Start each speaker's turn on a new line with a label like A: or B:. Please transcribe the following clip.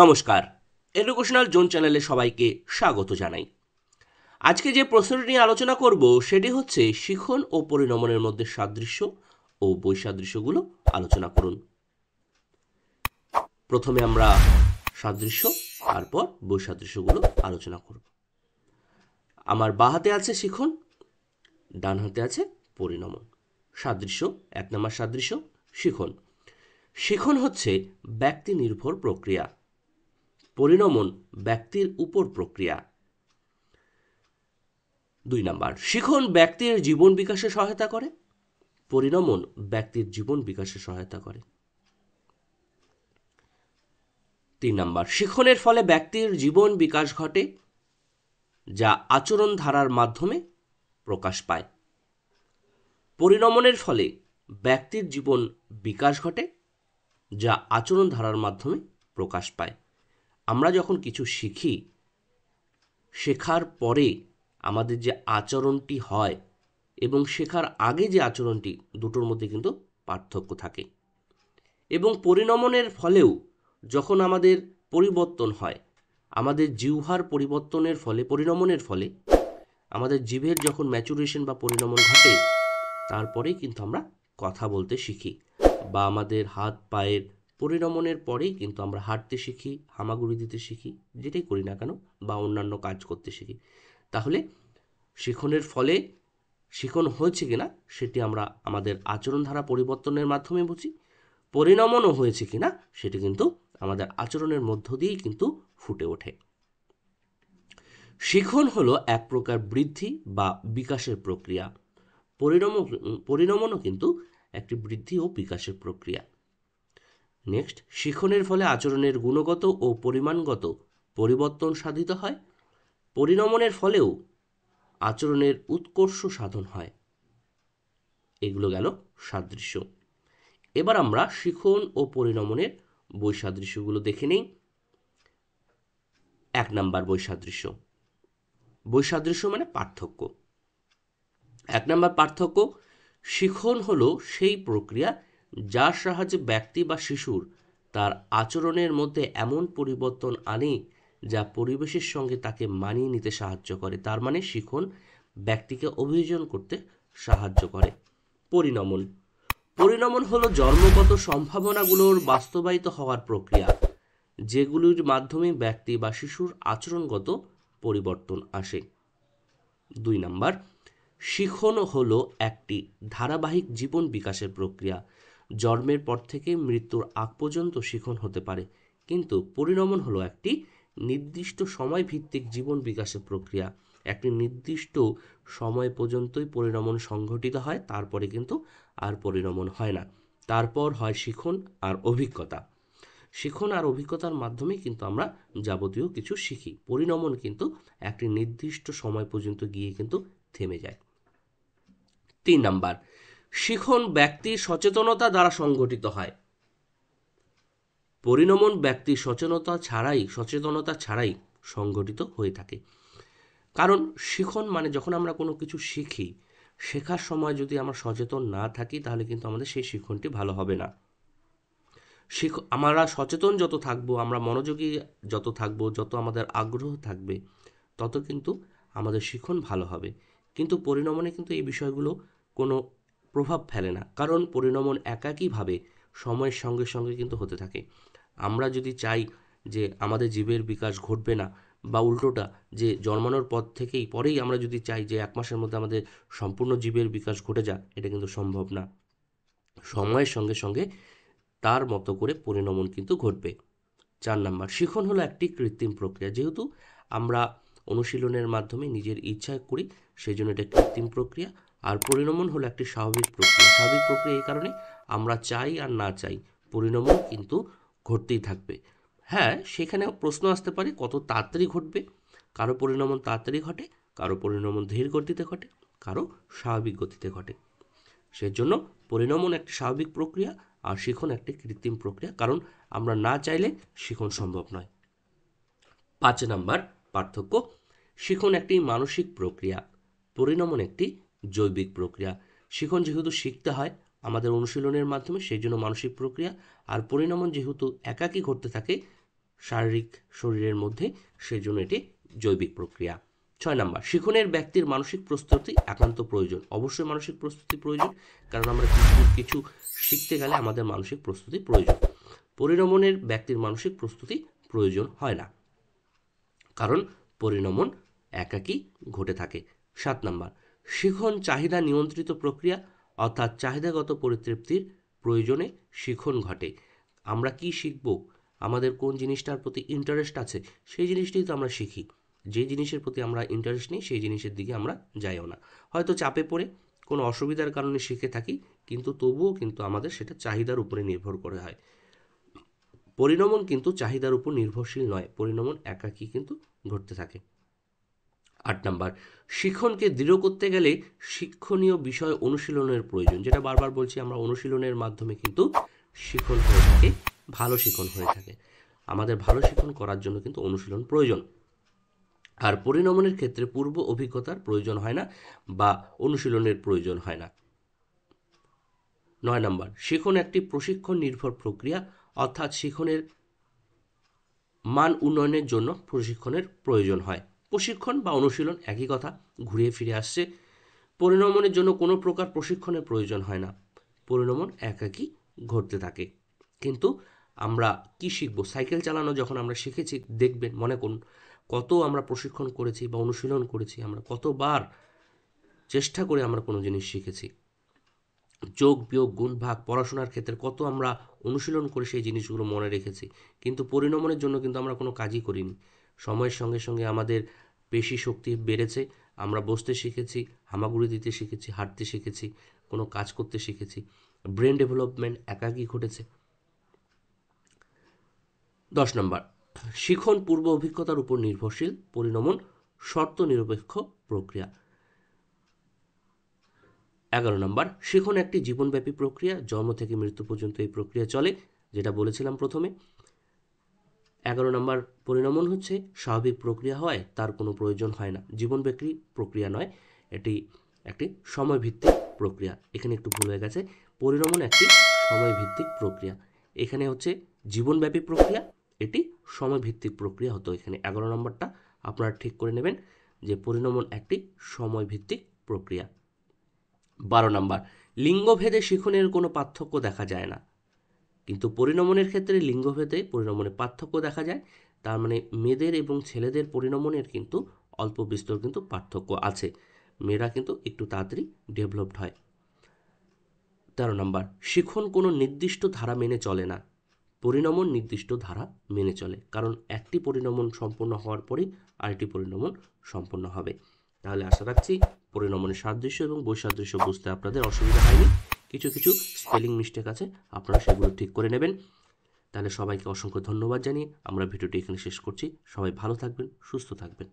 A: নমস্কার educational zone চ্যানেলে সবাইকে স্বাগত জানাই আজকে যে প্রশ্নটি নিয়ে আলোচনা করব সেটি হচ্ছে শিখন ও পরিণমনের মধ্যে সাদৃশ্য ও বৈসাদৃশ্যগুলো আলোচনা করুন প্রথমে আমরা সাদৃশ্য তারপর বৈসাদৃশ্যগুলো আলোচনা করব আমার বা হাতে আছে শিখন ডান হাতে আছে পরিণমন সাদৃশ্য এক নম্বর সাদৃশ্য শিখন শিখন হচ্ছে ব্যক্তি নির্ভর প্রক্রিয়া পরিণমন ব্যক্তির উপর প্রক্রিয়া দুই নাম্বার শিখন ব্যক্তির জীবন বিকাশে সহায়তা করে পরিণমন ব্যক্তির জীবন বিকাশে সহায়তা করে তিন নাম্বার শিখনের ফলে ব্যক্তির জীবন বিকাশ ঘটে যা আচরণ ধারার মাধ্যমে প্রকাশ পায় পরিণমনের ফলে ব্যক্তির জীবন বিকাশ ঘটে যা আচরণ ধারার মাধ্যমে প্রকাশ পায় আমরা যখন কিছু শিখি শেখার পরে আমাদের যে আচরণটি হয় এবং শেখার আগে যে আচরণটি দুটোর মধ্যে কিন্তু পার্থক্য থাকে এবং পরিণমনের ফলেও যখন আমাদের পরিবর্তন হয় আমাদের জিহ্বার পরিবর্তনের ফলে পরিণমনের ফলে আমাদের জীবের যখন ম্যাচুরেশন বা পরিণমন ঘটে তারপরেই কিন্তু আমরা কথা বলতে শিখি বা আমাদের হাত পায়ের পরিণমনের পরেই কিন্তু আমরা হাঁটতে শিখি হামাগুড়ি দিতে শিখি যেটাই করি না কেন বা অন্যান্য কাজ করতে শিখি তাহলে শিখনের ফলে শিখন হয়েছে কিনা সেটি আমরা আমাদের আচরণ ধারা পরিবর্তনের মাধ্যমে বুঝি পরিণমনও হয়েছে কিনা সেটি কিন্তু আমাদের আচরণের মধ্য দিয়েই কিন্তু ফুটে ওঠে শিখন হলো এক প্রকার বৃদ্ধি বা বিকাশের প্রক্রিয়া পরিণম পরিণমনও কিন্তু একটি বৃদ্ধি ও বিকাশের প্রক্রিয়া নেক্সট শিখনের ফলে আচরণের গুণগত ও পরিমাণগত পরিবর্তন সাধিত হয় পরিণমনের ফলেও আচরণের উৎকর্ষ সাধন হয় এগুলো গেল সাদৃশ্য এবার আমরা শিখন ও পরিণমনের বৈসাদৃশ্যগুলো দেখে নেই এক নাম্বার বৈসাদৃশ্য বৈসাদৃশ্য মানে পার্থক্য এক নাম্বার পার্থক্য শিখন হলো সেই প্রক্রিয়া যার সাহায্যে ব্যক্তি বা শিশুর তার আচরণের মধ্যে এমন পরিবর্তন আনে যা পরিবেশের সঙ্গে তাকে মানিয়ে নিতে সাহায্য করে তার মানে শিখন ব্যক্তিকে অভিযোজন করতে সাহায্য করে পরিণমন পরিণমন হলো জন্মগত সম্ভাবনাগুলোর বাস্তবায়িত হওয়ার প্রক্রিয়া যেগুলির মাধ্যমে ব্যক্তি বা শিশুর আচরণগত পরিবর্তন আসে দুই নাম্বার শিখন হলো একটি ধারাবাহিক জীবন বিকাশের প্রক্রিয়া জন্মের পর থেকে মৃত্যুর আগ পর্যন্ত শিখন হতে পারে কিন্তু পরিণমন হলো একটি নির্দিষ্ট সময় ভিত্তিক জীবন বিকাশের প্রক্রিয়া একটি নির্দিষ্ট সময় পর্যন্তই পরিণমন সংঘটিত হয় তারপরে কিন্তু আর পরিণমন হয় না তারপর হয় শিখন আর অভিজ্ঞতা শিখন আর অভিজ্ঞতার মাধ্যমে কিন্তু আমরা যাবতীয় কিছু শিখি পরিণমন কিন্তু একটি নির্দিষ্ট সময় পর্যন্ত গিয়ে কিন্তু থেমে যায় তিন নাম্বার শিখন ব্যক্তি সচেতনতা দ্বারা সংগঠিত হয় পরিণমন ব্যক্তির সচেতনতা ছাড়াই সচেতনতা ছাড়াই সংগঠিত হয়ে থাকে কারণ শিখন মানে যখন আমরা কোনো কিছু শিখি শেখার সময় যদি আমরা সচেতন না থাকি তাহলে কিন্তু আমাদের সেই শিখনটি ভালো হবে না শিখ আমরা সচেতন যত থাকবো আমরা মনোযোগী যত থাকবো যত আমাদের আগ্রহ থাকবে তত কিন্তু আমাদের শিখন ভালো হবে কিন্তু পরিণমনে কিন্তু এই বিষয়গুলো কোনো প্রভাব ফেলে না কারণ পরিণমন একাকীভাবে সময়ের সঙ্গে সঙ্গে কিন্তু হতে থাকে আমরা যদি চাই যে আমাদের জীবের বিকাশ ঘটবে না বা উল্টোটা যে জন্মানোর পর থেকেই পরেই আমরা যদি চাই যে এক মাসের মধ্যে আমাদের সম্পূর্ণ জীবের বিকাশ ঘটে যাক এটা কিন্তু সম্ভব না সময়ের সঙ্গে সঙ্গে তার মতো করে পরিণমন কিন্তু ঘটবে চার নাম্বার শিখন হলো একটি কৃত্রিম প্রক্রিয়া যেহেতু আমরা অনুশীলনের মাধ্যমে নিজের ইচ্ছায় করি সেই জন্য এটা কৃত্রিম প্রক্রিয়া আর পরিণমন হলো একটি স্বাভাবিক প্রক্রিয়া স্বাভাবিক প্রক্রিয়া এই কারণে আমরা চাই আর না চাই পরিণমন কিন্তু ঘটতেই থাকবে হ্যাঁ সেখানে প্রশ্ন আসতে পারে কত তাড়াতাড়ি ঘটবে কারো পরিণমন তাড়াতাড়ি ঘটে কারো পরিণমন ধীর গতিতে ঘটে কারো স্বাভাবিক গতিতে ঘটে সেজন্য পরিণমন একটি স্বাভাবিক প্রক্রিয়া আর শিখন একটি কৃত্রিম প্রক্রিয়া কারণ আমরা না চাইলে শিখন সম্ভব নয় পাঁচ নাম্বার পার্থক্য শিখন একটি মানসিক প্রক্রিয়া পরিণমন একটি জৈবিক প্রক্রিয়া শিখন যেহেতু শিখতে হয় আমাদের অনুশীলনের মাধ্যমে সেই জন্য মানসিক প্রক্রিয়া আর পরিণামন যেহেতু একাকী ঘটতে থাকে শারীরিক শরীরের মধ্যে সেই জন্য এটি জৈবিক প্রক্রিয়া ছয় নম্বর শিখনের ব্যক্তির মানসিক প্রস্তুতি একান্ত প্রয়োজন অবশ্যই মানসিক প্রস্তুতি প্রয়োজন কারণ আমরা কিছু কিছু শিখতে গেলে আমাদের মানসিক প্রস্তুতি প্রয়োজন পরিণমনের ব্যক্তির মানসিক প্রস্তুতি প্রয়োজন হয় না কারণ পরিণমন একাকী ঘটে থাকে সাত নাম্বার শিখন চাহিদা নিয়ন্ত্রিত প্রক্রিয়া অর্থাৎ চাহিদাগত পরিতৃপ্তির প্রয়োজনে শিখন ঘটে আমরা কি শিখব আমাদের কোন জিনিসটার প্রতি ইন্টারেস্ট আছে সেই জিনিসটাই তো আমরা শিখি যে জিনিসের প্রতি আমরা ইন্টারেস্ট নিই সেই জিনিসের দিকে আমরা যাইও না হয়তো চাপে পড়ে কোনো অসুবিধার কারণে শিখে থাকি কিন্তু তবুও কিন্তু আমাদের সেটা চাহিদার উপরে নির্ভর করে হয় পরিণমন কিন্তু চাহিদার উপর নির্ভরশীল নয় পরিণমন একাকী কিন্তু ঘটতে থাকে আট নাম্বার শিক্ষণকে দৃঢ় করতে গেলে শিক্ষণীয় বিষয় অনুশীলনের প্রয়োজন যেটা বারবার বলছি আমরা অনুশীলনের মাধ্যমে কিন্তু শিক্ষণ হয়ে থাকে ভালো শিক্ষণ হয়ে থাকে আমাদের ভালো শিক্ষণ করার জন্য কিন্তু অনুশীলন প্রয়োজন আর পরিণমনের ক্ষেত্রে পূর্ব অভিজ্ঞতার প্রয়োজন হয় না বা অনুশীলনের প্রয়োজন হয় না নয় নম্বর শিখন একটি প্রশিক্ষণ নির্ভর প্রক্রিয়া অর্থাৎ শিখনের মান উন্নয়নের জন্য প্রশিক্ষণের প্রয়োজন হয় প্রশিক্ষণ বা অনুশীলন একই কথা ঘুরিয়ে ফিরে আসছে পরিণমনের জন্য কোনো প্রকার প্রশিক্ষণের প্রয়োজন হয় না পরিণমন একাকি ঘটতে থাকে কিন্তু আমরা কি শিখবো সাইকেল চালানো যখন আমরা শিখেছি দেখবেন মনে করুন কত আমরা প্রশিক্ষণ করেছি বা অনুশীলন করেছি আমরা কতবার চেষ্টা করে আমরা কোনো জিনিস শিখেছি যোগ বিয়োগ গুণ ভাগ পড়াশোনার ক্ষেত্রে কত আমরা অনুশীলন করে সেই জিনিসগুলো মনে রেখেছি কিন্তু পরিণমনের জন্য কিন্তু আমরা কোনো কাজই করিনি সময়ের সঙ্গে সঙ্গে আমাদের পেশি শক্তি বেড়েছে আমরা বসতে শিখেছি হামাগুড়ি দিতে শিখেছি হাঁটতে শিখেছি কোনো কাজ করতে শিখেছি ব্রেন ডেভেলপমেন্ট একাকী ঘটেছে দশ নম্বর শিখন পূর্ব অভিজ্ঞতার উপর নির্ভরশীল পরিণমন শর্ত নিরপেক্ষ প্রক্রিয়া এগারো নম্বর শিখন একটি জীবনব্যাপী প্রক্রিয়া জন্ম থেকে মৃত্যু পর্যন্ত এই প্রক্রিয়া চলে যেটা বলেছিলাম প্রথমে এগারো নম্বর পরিণমন হচ্ছে স্বাভাবিক প্রক্রিয়া হয় তার কোনো প্রয়োজন হয় না জীবন ব্যক্তি প্রক্রিয়া নয় এটি একটি সময়ভিত্তিক প্রক্রিয়া এখানে একটু ভুল হয়ে গেছে পরিণমন একটি সময়ভিত্তিক প্রক্রিয়া এখানে হচ্ছে জীবনব্যাপী প্রক্রিয়া এটি সময়ভিত্তিক প্রক্রিয়া হতো এখানে এগারো নম্বরটা আপনারা ঠিক করে নেবেন যে পরিণমন একটি সময়ভিত্তিক প্রক্রিয়া বারো নম্বর লিঙ্গভেদে শিখনের কোনো পার্থক্য দেখা যায় না কিন্তু পরিণমনের ক্ষেত্রে লিঙ্গভেদে পরিণমনে পার্থক্য দেখা যায় তার মানে মেয়েদের এবং ছেলেদের পরিণমনের কিন্তু অল্প বিস্তর কিন্তু পার্থক্য আছে মেয়েরা কিন্তু একটু তাড়াতাড়ি ডেভেলপড হয় তেরো নম্বর শিখন কোনো নির্দিষ্ট ধারা মেনে চলে না পরিণমন নির্দিষ্ট ধারা মেনে চলে কারণ একটি পরিণমন সম্পূর্ণ হওয়ার পরেই আরেকটি পরিণমন সম্পূর্ণ হবে তাহলে আশা রাখছি পরিণমনের সাদৃশ্য এবং বৈসাদৃশ্য বুঝতে আপনাদের অসুবিধা হয়নি কিছু কিছু স্পেলিং মিস্টেক আছে আপনারা সেগুলো ঠিক করে নেবেন তাহলে সবাইকে অসংখ্য ধন্যবাদ জানিয়ে আমরা ভিডিওটি এখানে শেষ করছি সবাই ভালো থাকবেন সুস্থ থাকবেন